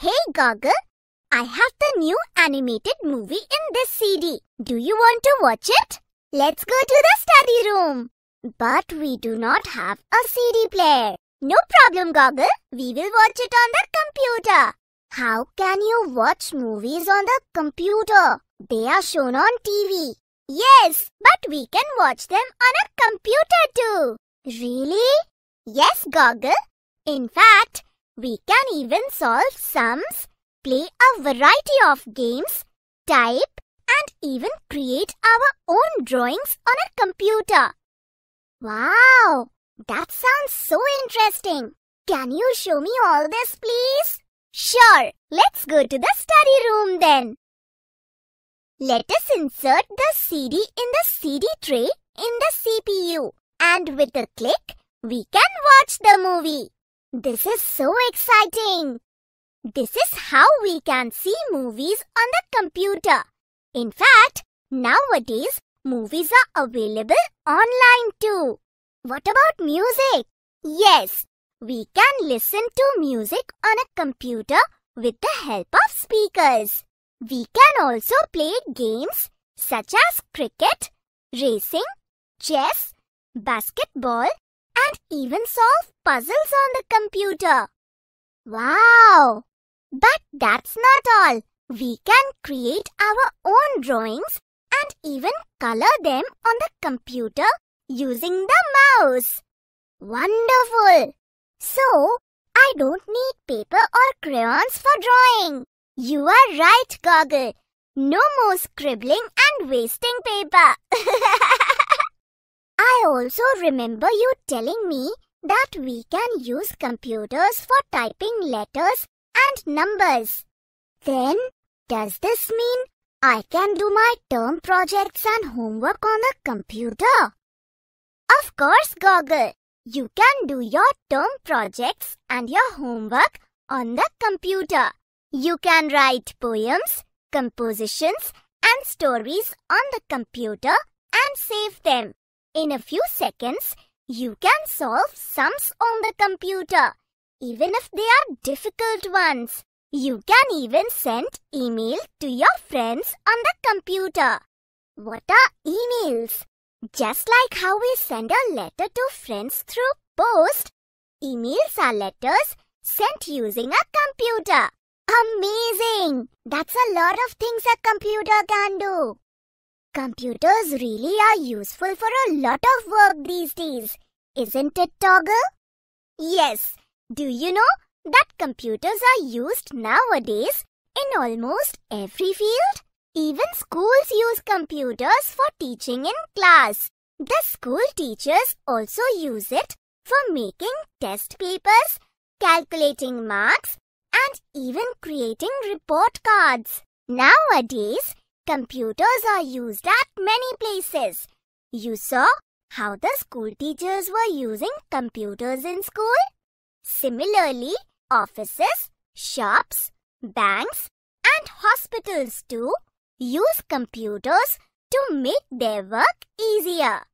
Hey Goggle, I have the new animated movie in this CD. Do you want to watch it? Let's go to the study room. But we do not have a CD player. No problem, Goggle. We will watch it on the computer. How can you watch movies on the computer? They are shown on TV. Yes, but we can watch them on a computer too. Really? Yes, Goggle. In fact, we can even solve sums, play a variety of games, type and even create our own drawings on a computer. Wow! That sounds so interesting. Can you show me all this, please? Sure, let's go to the study room then. Let us insert the CD in the CD tray in the CPU and with a click, we can watch the movie. This is so exciting! This is how we can see movies on the computer. In fact, nowadays, movies are available online too. What about music? Yes, we can listen to music on a computer with the help of speakers. We can also play games such as cricket, racing, chess, basketball and even solve puzzles on the computer. Wow! But that's not all. We can create our own drawings and even color them on the computer using the mouse. Wonderful! So, I don't need paper or crayons for drawing. You are right, Goggle. No more scribbling and wasting paper. I also remember you telling me that we can use computers for typing letters and numbers. Then, does this mean I can do my term projects and homework on a computer? Of course, Goggle. You can do your term projects and your homework on the computer. You can write poems, compositions and stories on the computer and save them. In a few seconds, you can solve sums on the computer, even if they are difficult ones. You can even send email to your friends on the computer. What are emails? Just like how we send a letter to friends through post, emails are letters sent using a computer. Amazing! That's a lot of things a computer can do. Computers really are useful for a lot of work these days, isn't it, Toggle? Yes. Do you know that computers are used nowadays in almost every field? Even schools use computers for teaching in class. The school teachers also use it for making test papers, calculating marks, and even creating report cards. Nowadays, Computers are used at many places. You saw how the school teachers were using computers in school. Similarly, offices, shops, banks and hospitals too use computers to make their work easier.